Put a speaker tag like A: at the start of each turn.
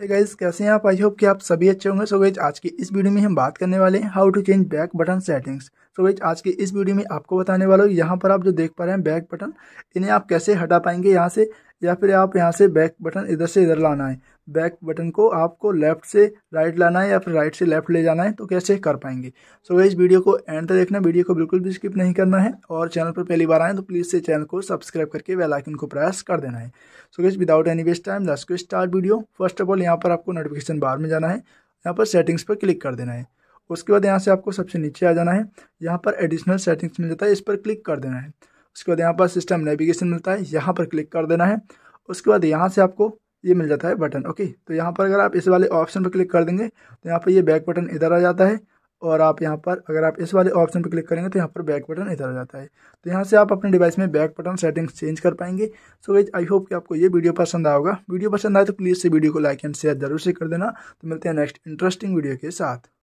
A: hey guys कैसे हैं आप आई होप कि आप सभी अच्छे होंगे सो so आज की इस वीडियो में हम बात करने वाले हैं how to change back button settings so guys आज की इस वीडियो में आपको बताने वाला हूँ यहाँ पर आप जो देख पा रहे हैं बैक बटन इन्हें आप कैसे हटा पाएंगे यहाँ से या फिर आप यहाँ से बैक बटन इधर से इधर लाना है बैक बटन को आपको लेफ्ट से राइट लाना है या फिर राइट से लेफ्ट ले जाना है तो कैसे कर पाएंगे सो so इस वीडियो को एंड तक देखना वीडियो को बिल्कुल भी स्किप नहीं करना है और चैनल पर पहली बार आए तो प्लीज़ से चैनल को सब्सक्राइब करके वेल आइकन को प्रेस कर देना है so so without any waste time दस को start video first of all यहाँ पर आपको नोटिफिकेशन बार में जाना है यहाँ पर सेटिंग्स पर क्लिक कर देना है उसके बाद यहाँ से आपको सबसे नीचे आ जाना है यहाँ पर एडिशनल सेटिंग्स मिल जाता है इस पर क्लिक कर देना है उसके बाद यहाँ पर सिस्टम नेविगेशन मिलता है यहाँ पर क्लिक कर देना है उसके बाद यहाँ से आपको ये मिल जाता है बटन ओके तो यहाँ पर अगर आप इस वाले ऑप्शन पर क्लिक कर देंगे तो यहाँ पर ये बैक बटन इधर आ जाता है और आप यहाँ पर अगर आप इस वाले ऑप्शन पर क्लिक करेंगे तो यहाँ पर बैक बटन इधर आ जाता है तो यहाँ से आप अपने डिवाइस में बैक बटन सेटिंग्स चेंज कर पाएंगे सो वेज आई होप कि आपको ये वीडियो पसंद आएगा वीडियो पसंद आए तो प्लीज़ से वीडियो को लाइक एंड शेयर जरूर से कर देना तो मिलते हैं नेक्स्ट इंटरेस्टिंग वीडियो के साथ